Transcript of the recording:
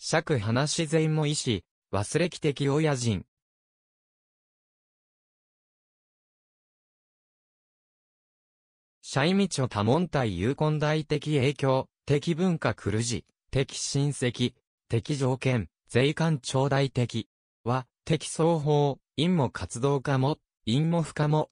釈話善も意志、忘れき的親人。社員道ミ多問体有根大的影響、敵文化苦じ、敵親戚、敵条件、税関頂戴的。は、敵双方、陰も活動家も、陰も不可も、